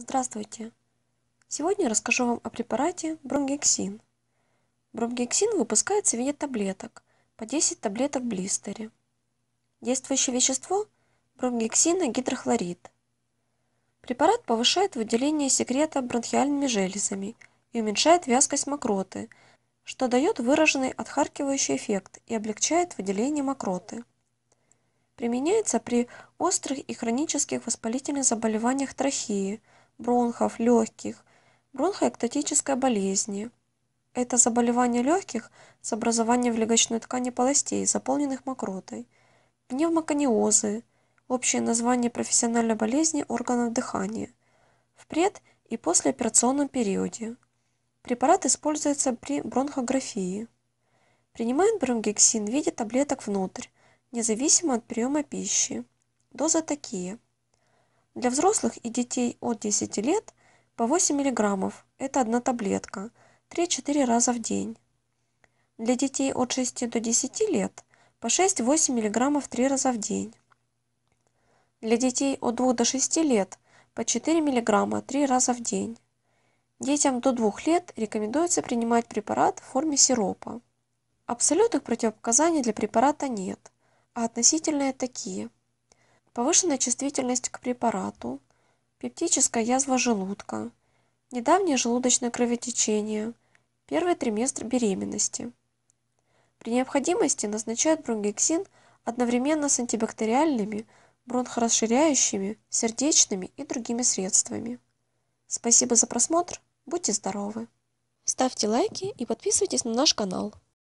Здравствуйте! Сегодня расскажу вам о препарате бромгексин. Бромгексин выпускается в виде таблеток, по 10 таблеток в блистере. Действующее вещество – бромгексина гидрохлорид. Препарат повышает выделение секрета бронхиальными железами и уменьшает вязкость мокроты, что дает выраженный отхаркивающий эффект и облегчает выделение мокроты. Применяется при острых и хронических воспалительных заболеваниях трахеи – бронхов, легких, бронхоэктатической болезнь – Это заболевание легких с образованием в легочной ткани полостей, заполненных мокротой. Пневмокониозы – общее название профессиональной болезни органов дыхания. В пред- и послеоперационном периоде. Препарат используется при бронхографии. Принимает бромгексин в виде таблеток внутрь, независимо от приема пищи. Дозы такие – для взрослых и детей от 10 лет по 8 мг – это одна таблетка, 3-4 раза в день. Для детей от 6 до 10 лет по 6-8 мг 3 раза в день. Для детей от 2 до 6 лет по 4 мг 3 раза в день. Детям до 2 лет рекомендуется принимать препарат в форме сиропа. Абсолютных противопоказаний для препарата нет, а относительные такие – повышенная чувствительность к препарату, пептическая язва желудка, недавнее желудочное кровотечение, первый триместр беременности. При необходимости назначают брунгексин одновременно с антибактериальными, бронхорасширяющими, сердечными и другими средствами. Спасибо за просмотр, будьте здоровы! Ставьте лайки и подписывайтесь на наш канал.